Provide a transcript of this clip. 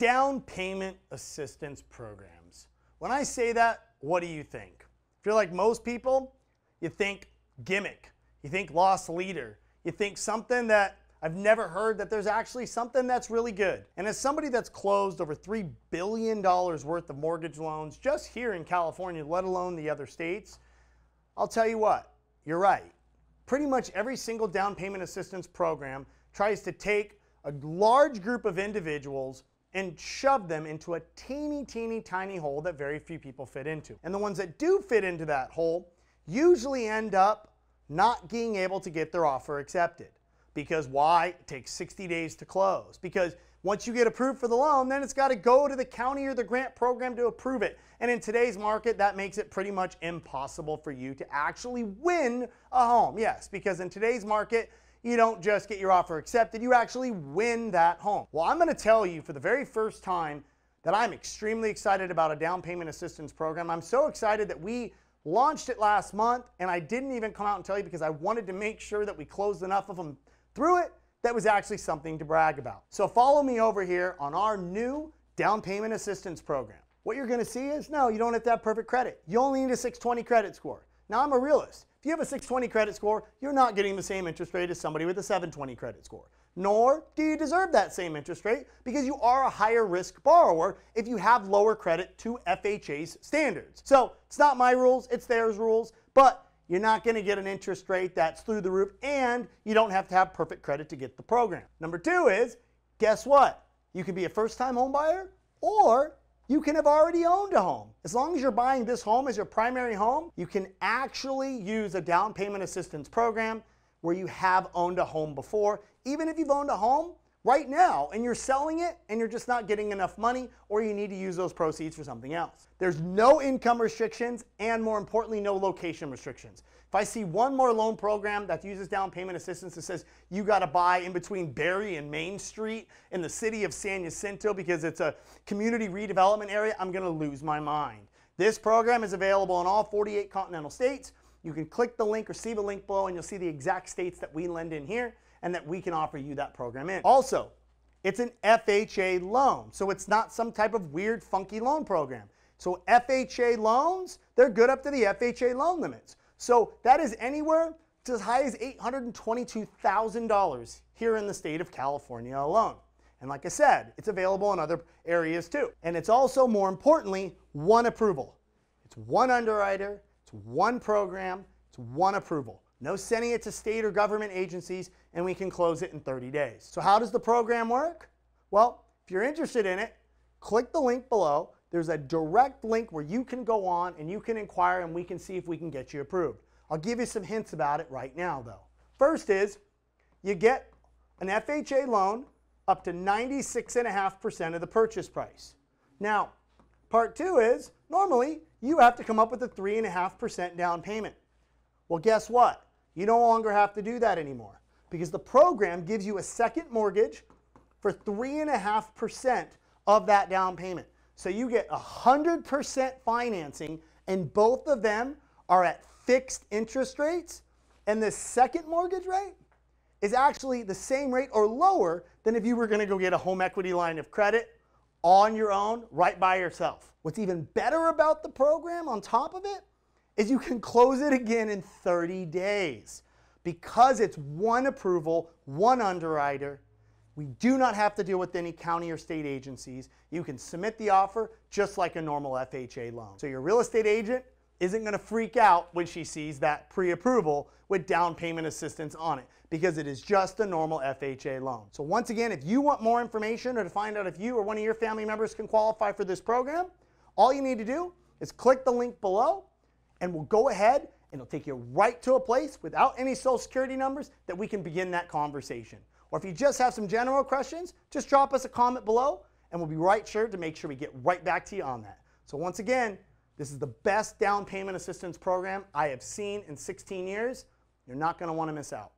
down payment assistance programs. When I say that, what do you think? If you're like most people, you think gimmick, you think lost leader, you think something that I've never heard that there's actually something that's really good. And as somebody that's closed over $3 billion worth of mortgage loans just here in California, let alone the other states, I'll tell you what, you're right. Pretty much every single down payment assistance program tries to take a large group of individuals and shove them into a teeny, teeny, tiny hole that very few people fit into. And the ones that do fit into that hole usually end up not being able to get their offer accepted. Because why? It takes 60 days to close. Because once you get approved for the loan, then it's got to go to the county or the grant program to approve it. And in today's market, that makes it pretty much impossible for you to actually win a home. Yes, because in today's market, you don't just get your offer accepted, you actually win that home. Well, I'm gonna tell you for the very first time that I'm extremely excited about a down payment assistance program. I'm so excited that we launched it last month and I didn't even come out and tell you because I wanted to make sure that we closed enough of them through it that was actually something to brag about. So follow me over here on our new down payment assistance program. What you're gonna see is no, you don't have to have perfect credit. You only need a 620 credit score. Now I'm a realist. If you have a 620 credit score, you're not getting the same interest rate as somebody with a 720 credit score. Nor do you deserve that same interest rate because you are a higher risk borrower if you have lower credit to FHA's standards. So it's not my rules, it's theirs rules, but you're not going to get an interest rate that's through the roof and you don't have to have perfect credit to get the program. Number two is guess what? You can be a first time home buyer or you can have already owned a home. As long as you're buying this home as your primary home, you can actually use a down payment assistance program where you have owned a home before. Even if you've owned a home right now and you're selling it and you're just not getting enough money or you need to use those proceeds for something else. There's no income restrictions and more importantly, no location restrictions. If I see one more loan program that uses down payment assistance that says you got to buy in between Berry and Main Street in the city of San Jacinto because it's a community redevelopment area, I'm going to lose my mind. This program is available in all 48 continental states. You can click the link or see the link below and you'll see the exact states that we lend in here and that we can offer you that program in. Also, it's an FHA loan, so it's not some type of weird, funky loan program. So FHA loans, they're good up to the FHA loan limits. So that is anywhere to as high as $822,000 here in the state of California alone. And like I said, it's available in other areas too. And it's also, more importantly, one approval. It's one underwriter, it's one program, it's one approval. No sending it to state or government agencies and we can close it in 30 days. So how does the program work? Well, if you're interested in it, click the link below. There's a direct link where you can go on and you can inquire and we can see if we can get you approved. I'll give you some hints about it right now though. First is you get an FHA loan up to 96.5% of the purchase price. Now, part two is normally you have to come up with a 3.5% down payment. Well, guess what? You no longer have to do that anymore because the program gives you a second mortgage for 3.5% of that down payment. So you get 100% financing, and both of them are at fixed interest rates. And the second mortgage rate is actually the same rate or lower than if you were going to go get a home equity line of credit on your own, right by yourself. What's even better about the program on top of it is you can close it again in 30 days. Because it's one approval, one underwriter, we do not have to deal with any county or state agencies. You can submit the offer just like a normal FHA loan. So your real estate agent isn't going to freak out when she sees that pre-approval with down payment assistance on it because it is just a normal FHA loan. So once again, if you want more information or to find out if you or one of your family members can qualify for this program, all you need to do is click the link below and we'll go ahead It'll take you right to a place without any social security numbers that we can begin that conversation. Or if you just have some general questions, just drop us a comment below and we'll be right sure to make sure we get right back to you on that. So once again, this is the best down payment assistance program I have seen in 16 years. You're not going to want to miss out.